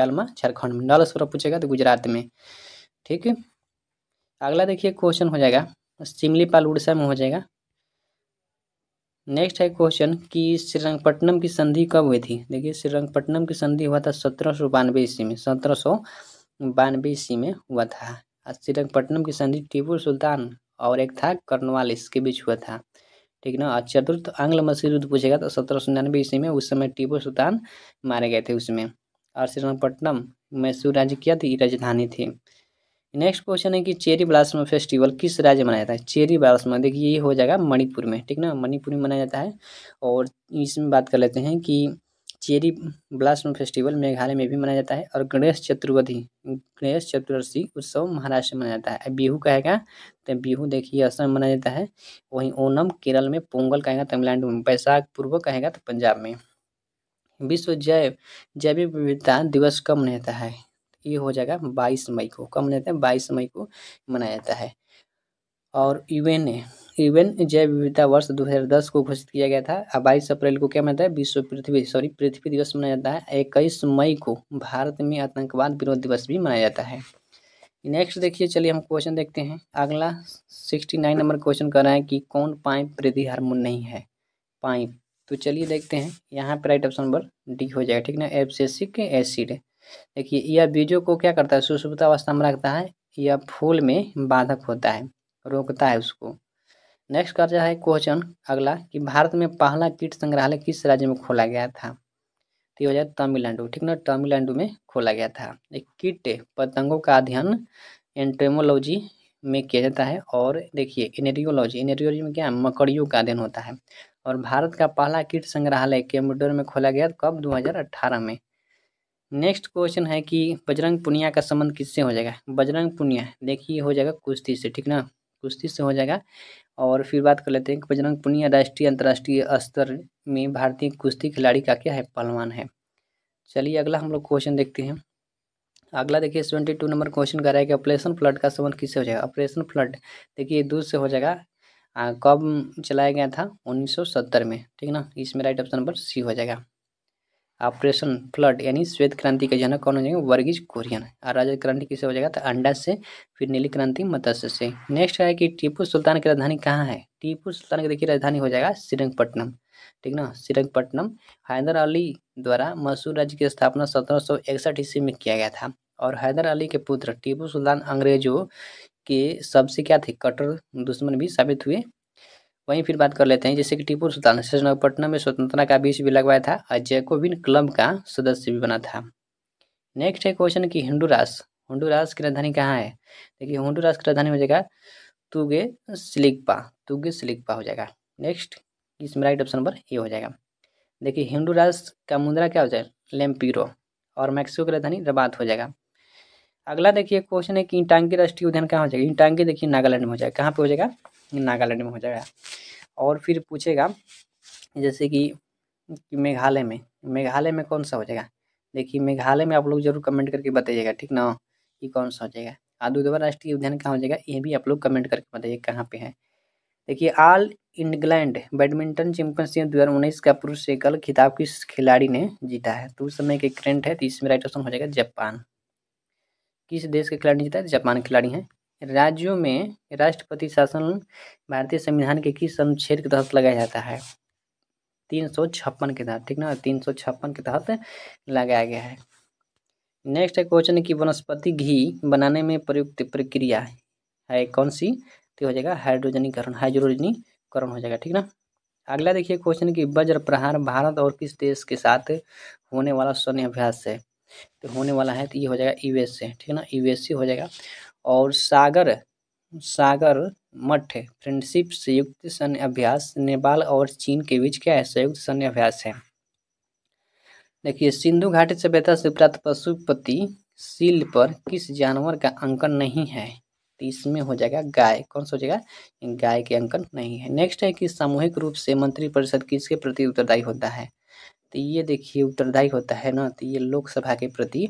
डालमा झारखंड में नल स्वरूप पूछेगा तो गुजरात में ठीक अगला देखिए क्वेश्चन हो जाएगा सिमली पाल उड़ीसा में हो जाएगा नेक्स्ट है क्वेश्चन कि श्रीरंगपट्टनम की संधि कब हुई थी देखिए श्रीरंगपट्टनम की संधि हुआ था सत्रह सौ बानवे ईस्वी में सत्रह सौ बानवे ईस्वी में हुआ था श्रीरंगपट्टनम की संधि टीपू सुल्तान और एक था कर्नवाल इसके बीच हुआ था ठीक ना और चतुर्थ आंग्ल मसीह युद्ध पूछेगा तो सत्रह सौ निन्यानवे ईस्वी में उस समय टीपू सुल्तान मारे गए थे उसमें और श्रीरंगपट्टनम मैसूर राज्य क्या थी राजधानी थी नेक्स्ट क्वेश्चन है कि चेरी ब्लासम फेस्टिवल किस राज्य में मनाया जाता है चेरी ब्लासम देखिए ये हो जाएगा मणिपुर में ठीक ना मणिपुर में मनाया जाता है और इसमें बात कर लेते हैं कि चेरी ब्लासम फेस्टिवल मेघालय में भी मनाया जाता है और गणेश चतुर्वधी गणेश चतुर्थी उत्सव महाराष्ट्र में मनाया जाता है बिहू कहेगा तो बिहू देखिए असम में मनाया जाता है वहीं ओणम केरल में पोंगल कहेगा तमिलनाडु में बैसाख पूर्व कहेगा तो पंजाब में विश्व जैव जैविक विविधता दिवस कब मनाया जाता है ये हो जाएगा बाईस मई को कब मनाते हैं बाईस मई को मनाया जाता है और यूएन यूएन जैव विविधता वर्ष 2010 को घोषित किया गया था बाईस अप्रैल को क्या मनाता है विश्व पृथ्वी सॉरी पृथ्वी दिवस मनाया जाता है इक्कीस मई को भारत में आतंकवाद विरोध दिवस भी मनाया जाता है नेक्स्ट देखिए चलिए हम क्वेश्चन देखते हैं अगला सिक्सटी नाइन नंबर क्वेश्चन कर रहे हैं कि कौन पाइप वृद्धि हार्मोन नहीं है पाइप तो चलिए देखते हैं यहाँ पर राइट ऑप्शन नंबर डी हो जाएगा ठीक ना एफ एसिड देखिए यह बीजों को क्या करता है सुषुप्त अवस्था में रखता है यह फूल में बाधक होता है रोकता है उसको नेक्स्ट कर्जा है क्वेश्चन अगला कि भारत में पहला कीट संग्रहालय किस राज्य में खोला गया था तो हो जाए तमिलनाडु ठीक ना तमिलनाडु में खोला गया था एक कीट पतंगों का अध्ययन एंट्रेमोलॉजी में किया जाता है और देखिए इनेरियोलॉजी इनेरियोलॉजी में क्या मकड़ियों का अध्ययन होता है और भारत का पहला कीट संग्रहालय कैम्बोडोर में खोला गया कब दो में नेक्स्ट क्वेश्चन है कि बजरंग पुनिया का संबंध किससे हो जाएगा बजरंग पुनिया देखिए हो जाएगा कुश्ती से ठीक ना कुश्ती से हो जाएगा और फिर बात कर लेते हैं कि बजरंग पुनिया राष्ट्रीय अंतर्राष्ट्रीय स्तर में भारतीय कुश्ती खिलाड़ी का क्या है पहलवान है चलिए अगला हम लोग क्वेश्चन देखते हैं अगला देखिए सेवेंटी टू नंबर क्वेश्चन कह रहा है कि ऑपरेशन फ्लड का संबंध किससे हो जाएगा ऑपरेशन फ्लड देखिए दूध से हो जाएगा कब चलाया गया था 1970 में ठीक ना इसमें राइट ऑप्शन नंबर सी हो जाएगा ऑपरेशन फ्लड यानी श्वेत क्रांति के जनक कौन हो जाएंगे वर्गीज कुरियन और राजा क्रांति किससे हो जाएगा तो अंडा से फिर नीली क्रांति मत्स्य से नेक्स्ट है कि टीपू सुल्तान की राजधानी कहाँ है टीपू सुल्तान की देखिए राजधानी हो जाएगा श्रीरंगपट्टनम ठीक ना श्रीरंगपट्टनम हैदर अली द्वारा मैसूर राज्य की स्थापना सत्रह सौ इकसठ ईस्वी में किया गया था और हैदर अली के पुत्र टीपू सुल्तान अंग्रेजों के सबसे क्या थे कट्टर दुश्मन भी साबित हुए वहीं फिर बात कर लेते हैं जैसे कि टीपू सुल्तान से में स्वतंत्रता का बीच भी लगवाया था और जैकोबिन क्लब का सदस्य भी बना था नेक्स्ट है क्वेश्चन की हिंडूरास होंडुरास की राजधानी कहाँ है देखिए होंडुरास की राजधानी हो जाएगा तुगे स्लिकपा तुगे स्लिकपा हो जाएगा नेक्स्ट इसमें राइट ऑप्शन नंबर ए हो जाएगा देखिए हिंडुरास का मुद्रा क्या हो जाएगा लेम्पीरो और मैक्सिको की राजधानी रबात हो जाएगा अगला देखिए क्वेश्चन है कि इंटांगी राष्ट्रीय उद्यान कहाँ हो जाएगा इंटांगी देखिए नागालैंड में हो जाएगा कहाँ पे हो जाएगा नागालैंड में हो जाएगा और फिर पूछेगा जैसे कि मेघालय में मेघालय में कौन सा हो जाएगा देखिए मेघालय में आप लोग जरूर कमेंट करके बताइएगा ठीक ना कि कौन सा हो जाएगा आदुदेवा राष्ट्रीय उद्यान कहाँ हो जाएगा ये भी आप लोग कमेंट करके बताइए कहाँ पे है देखिए ऑल इंग्लैंड बैडमिंटन चैंपियनशिप दो हज़ार उन्नीस का पुरुष एकल खिताब किस खिलाड़ी ने जीता है तो उस समय के करेंट है तो इसमें राइट ऑप्शन हो जाएगा जापान किस देश के खिलाड़ी जीता है जापान खिलाड़ी हैं राज्यों में राष्ट्रपति शासन भारतीय संविधान के किस अनुच्छेद के तहत लगाया जाता है तीन सौ छप्पन के तहत ठीक ना तीन सौ छप्पन के तहत लगाया गया है नेक्स्ट है क्वेश्चन कि वनस्पति घी बनाने में प्रयुक्त प्रक्रिया है कौन सी तो हो जाएगा हाइड्रोजनीकरण हाइड्रोजनीकरण हो जाएगा ठीक ना अगला देखिए क्वेश्चन कि वज्र प्रहार भारत और किस देश के साथ होने वाला सैन्य अभ्यास है तो होने वाला है तो ये हो जाएगा यूएसए ठीक है ना से हो जाएगा और सागर सागर मठ फ्रेंडशिप संयुक्त सैन्य अभ्यास नेपाल और चीन के बीच क्या है संयुक्त सैन्य अभ्यास है देखिए सिंधु घाटी सभ्यता से प्राप्त पशुपति सील पर किस जानवर का अंकन नहीं है तो इसमें हो जाएगा गाय कौन सा हो जाएगा गाय के अंकन नहीं है नेक्स्ट है कि सामूहिक रूप से मंत्रिपरिषद किसके प्रति उत्तरदायी होता है तो ये देखिए उत्तरदायी होता है ना तो ये लोकसभा के प्रति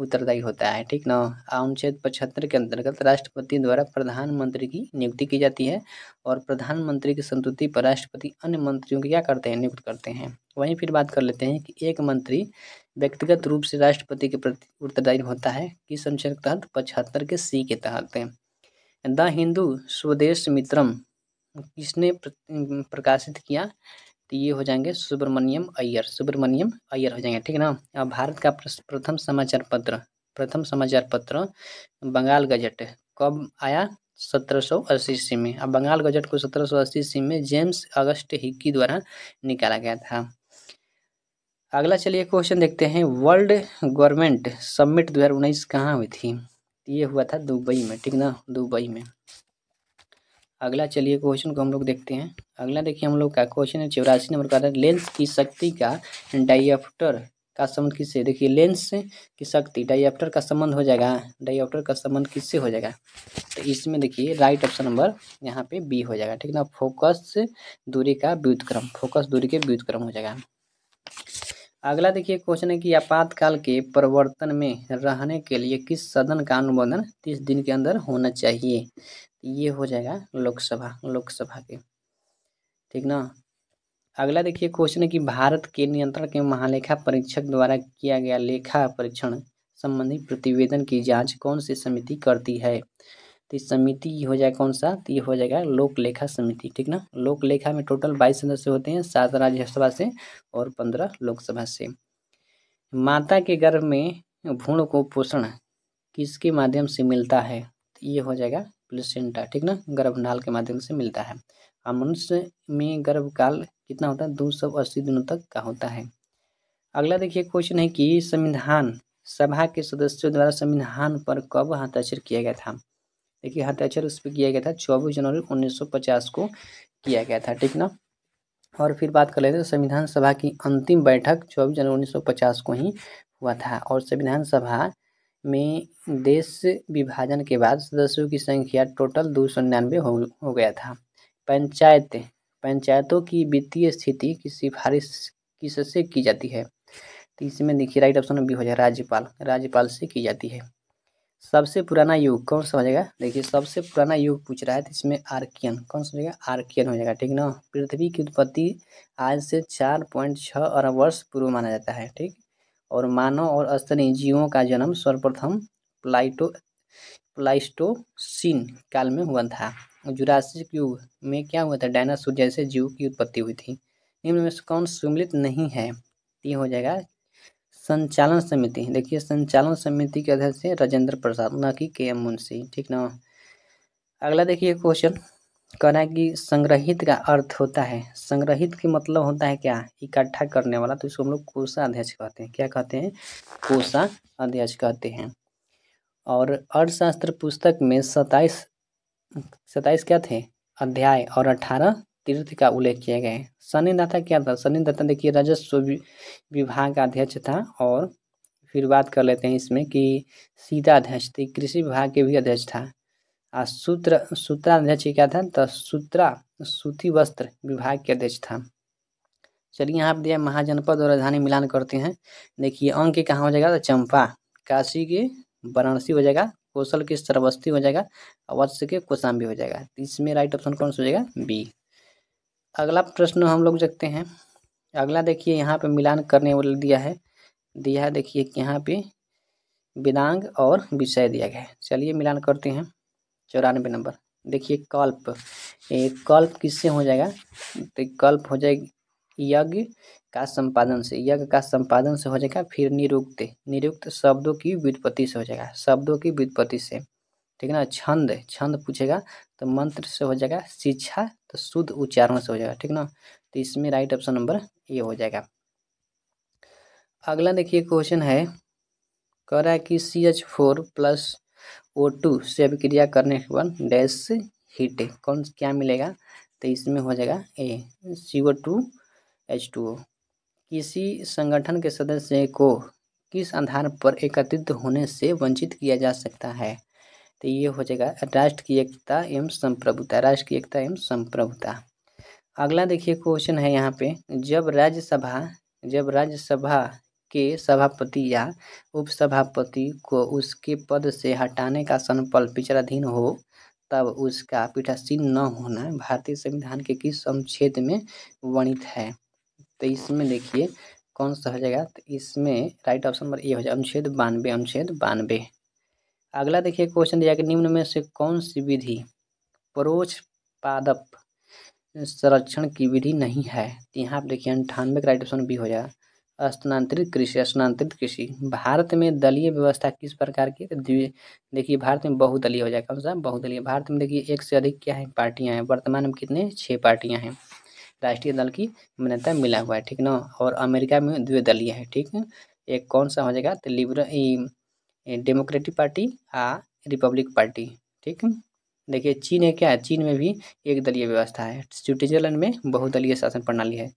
उत्तरदायी होता है ठीक ना अनुच्छेद पचहत्तर के अंतर्गत राष्ट्रपति द्वारा प्रधानमंत्री की नियुक्ति की जाती है और प्रधानमंत्री की संतुति पर राष्ट्रपति अन्य मंत्रियों की क्या करते हैं नियुक्त करते हैं वहीं फिर बात कर लेते हैं कि एक मंत्री व्यक्तिगत रूप से राष्ट्रपति के प्रति उत्तरदायी होता है किस अनुच्छेद के तहत पचहत्तर के सी के तहत द हिंदू स्वदेश मित्रम किसने प्रकाशित किया तो ये हो जाएंगे सुब्रमण्यम अय्यर सुब्रमण्यम अय्यर हो जाएंगे ठीक है ना अब भारत का प्रथम समाचार पत्र प्रथम समाचार पत्र बंगाल गजट कब आया 1780 ईस्वी में अब बंगाल गजट को 1780 ईस्वी में जेम्स अगस्त हिक्की द्वारा निकाला गया था अगला चलिए क्वेश्चन देखते हैं वर्ल्ड गवर्नमेंट सबमिट दो हज़ार उन्नीस कहाँ हुई थी ये हुआ था दुबई में ठीक ना दुबई में अगला चलिए क्वेश्चन को हम लोग देखते हैं अगला देखिए हम लोग का क्वेश्चन है चौरासी नंबर का लेंस की शक्ति का डाइफ्टर का संबंध किससे देखिए लेंस की शक्ति डाइफ्टर का संबंध हो जाएगा डाइफ्टर का संबंध किससे हो जाएगा तो इसमें देखिए राइट ऑप्शन नंबर यहाँ पे बी हो जाएगा ठीक ना फोकस दूरी का व्युतक्रम फोकस दूरी के व्युतक्रम हो जाएगा अगला देखिए क्वेश्चन है कि आपातकाल के प्रवर्तन में रहने के लिए किस सदन का अनुमोदन तीस दिन के अंदर होना चाहिए ये हो जाएगा लोकसभा लोकसभा के ठीक ना अगला देखिए क्वेश्चन है कि भारत के नियंत्रण के महालेखा परीक्षक द्वारा किया गया लेखा परीक्षण संबंधी प्रतिवेदन की जांच कौन सी समिति करती है तो समिति हो जाएगा कौन सा तो ये हो जाएगा लोक लेखा समिति ठीक ना लोक लेखा में टोटल बाईस सदस्य होते हैं सात राज्यसभा से और पंद्रह लोकसभा से माता के गर्भ में भूण को पोषण किसके माध्यम से मिलता है तो ये हो जाएगा प्लेसेंटा ठीक ना गर्भनाल के माध्यम से मिलता है और हाँ, मनुष्य में गर्भकाल कितना होता है दो सौ अस्सी दिनों तक का होता है अगला देखिए क्वेश्चन है कि संविधान सभा के सदस्यों द्वारा संविधान पर कब हस्ताक्षर किया गया था देखिए हस्ताक्षर उस पर किया गया था चौबीस जनवरी उन्नीस को किया गया था ठीक ना और फिर बात कर लेते हैं संविधान सभा की अंतिम बैठक चौबीस जनवरी उन्नीस को ही हुआ था और संविधान सभा में देश विभाजन के बाद सदस्यों की संख्या टोटल दो सौ निन्यानवे हो हो गया था पंचायतें पंचायतों की वित्तीय स्थिति की सिफारिश किससे की जाती है तो इसमें देखिए राइट ऑप्शन बी हो जाएगा राज्यपाल राज्यपाल से की जाती है सबसे पुराना युग कौन सा हो जाएगा देखिए सबसे पुराना युग पूछ रहा है तो इसमें आर्कियन कौन सा हो जाएगा आर्कियन हो जाएगा ठीक ना पृथ्वी की उत्पत्ति आज से चार पॉइंट छः अरब वर्ष पूर्व माना जाता है ठीक और मानव और स्तनी जीवों का जन्म सर्वप्रथम प्लाइटो प्लाइस्टोसिन काल में हुआ था जुरासिक युग में क्या हुआ था डायनासोर जैसे जीव की उत्पत्ति हुई थी निम्न में कौन सम्मिलित नहीं है ये हो जाएगा संचालन समिति देखिए संचालन समिति के अध्यक्ष राजेंद्र प्रसाद न कि के एम मुंशी ठीक ना अगला देखिए क्वेश्चन करा कि संग्रहित का अर्थ होता है संग्रहित के मतलब होता है क्या इकट्ठा करने वाला तो इसको हम लोग कोषा अध्यक्ष कहते हैं क्या कहते हैं कोषा अध्यक्ष कहते हैं और अर्थशास्त्र पुस्तक में सताइस सताइस क्या थे अध्याय और अठारह तीर्थ का उल्लेख किया गया है शनिदाता क्या था शनिदाता देखिए राजस्व विभाग का अध्यक्ष था और फिर बात कर लेते हैं इसमें कि सीता अध्यक्ष थी कृषि विभाग के भी अध्यक्ष था आ सूत्र सूत्रा अध्यक्ष क्या था तो सूत्रा सूती वस्त्र विभाग के अध्यक्ष था चलिए यहाँ पर दिया महाजनपद और राजधानी मिलान करते हैं देखिए अंक के कहाँ हो जाएगा तो चंपा काशी के वाराणसी हो जाएगा कौशल के सरवस्ती हो जाएगा अवश्य के कोशाम्बी हो जाएगा इसमें राइट ऑप्शन कौन सा हो जाएगा बी अगला प्रश्न हम लोग देखते हैं अगला देखिए यहाँ पे मिलान करने वाले दिया है दिया है देखिए यहाँ पे विनांग और विषय दिया गया है चलिए मिलान करते हैं चौरानवे नंबर देखिए कल्प कल्प किससे हो जाएगा तो कल्प हो जाए यज्ञ का संपादन से यज्ञ का संपादन से हो जाएगा फिर निरुक्त निरुक्त शब्दों की व्युत्पत्ति से हो जाएगा शब्दों की व्युत्पत्ति से ठीक है ना छंद छंद पूछेगा तो मंत्र से हो जाएगा शिक्षा तो शुद्ध उच्चारण से हो जाएगा ठीक ना तो इसमें राइट ऑप्शन नंबर ए हो जाएगा अगला देखिए क्वेश्चन है कह रहा है कि C H four plus O two से अभिक्रिया करने के बाद डैश हीट कौन क्या मिलेगा तो इसमें हो जाएगा A C O two H two O किसी संगठन के सदस्य को किस आधार पर एकत्रित होने से वंचित किया जा सकता है तो ये हो जाएगा राष्ट्र की एकता एवं संप्रभुता राष्ट्र की एकता एवं संप्रभुता अगला देखिए क्वेश्चन है यहाँ पे जब राज्यसभा जब राज्यसभा के सभापति या उपसभापति को उसके पद से हटाने का संकल्प विचाराधीन हो तब उसका पीठासीन न होना भारतीय संविधान के किस अनुच्छेद में वर्णित है तो इसमें देखिए कौन सा हो जाएगा तो इसमें राइट ऑप्शन नंबर ए हो जाएगा अनुच्छेद बानवे अनुच्छेद बानवे अगला देखिए क्वेश्चन दिया कि निम्न में से कौन सी विधि परोक्ष पादप संरक्षण की विधि नहीं है तो यहाँ आप देखिए अंठानवे का राइट ऑप्शन बी हो जाएगा स्थानांतरित कृषि स्थानांतरित कृषि भारत में दलीय व्यवस्था किस प्रकार की तो देखिए भारत में बहुदलीय हो जाएगा कौन सा बहुदलीय भारत में देखिए एक से अधिक क्या है पार्टियां हैं वर्तमान में कितने छः पार्टियां हैं राष्ट्रीय दल की मान्यता मिला हुआ है ठीक ना और अमेरिका में द्विदलीय है ठीक है एक कौन सा हो जाएगा तो लिबरल डेमोक्रेटिक पार्टी आ रिपब्लिक पार्टी ठीक देखिए चीन है क्या है चीन में भी एक दलीय व्यवस्था है स्विट्जरलैंड में बहुदलीय शासन प्रणाली है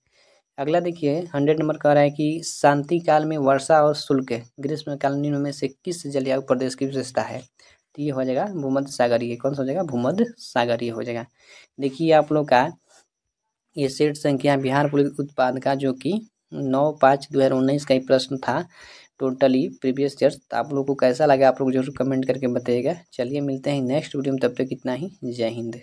अगला देखिए हंड्रेड नंबर कह रहा है कि शांति काल में वर्षा और शुल्क ग्रीष्मकालीन में से किस जलवायु प्रदेश की विशेषता है तो ये हो जाएगा भूमध्य सागरीय कौन सा हो जाएगा भूमध्य सागरीय हो जाएगा देखिए आप लोग का ये सेठ संख्या बिहार पुलिस उत्पाद का जो कि नौ पाँच दो हज़ार उन्नीस का ही प्रश्न था टोटली प्रीवियस ईयर तो आप लोग को कैसा लगा आप लोग जरूर कमेंट करके बताइएगा चलिए मिलते हैं नेक्स्ट वीडियो में तब तक इतना ही जय हिंद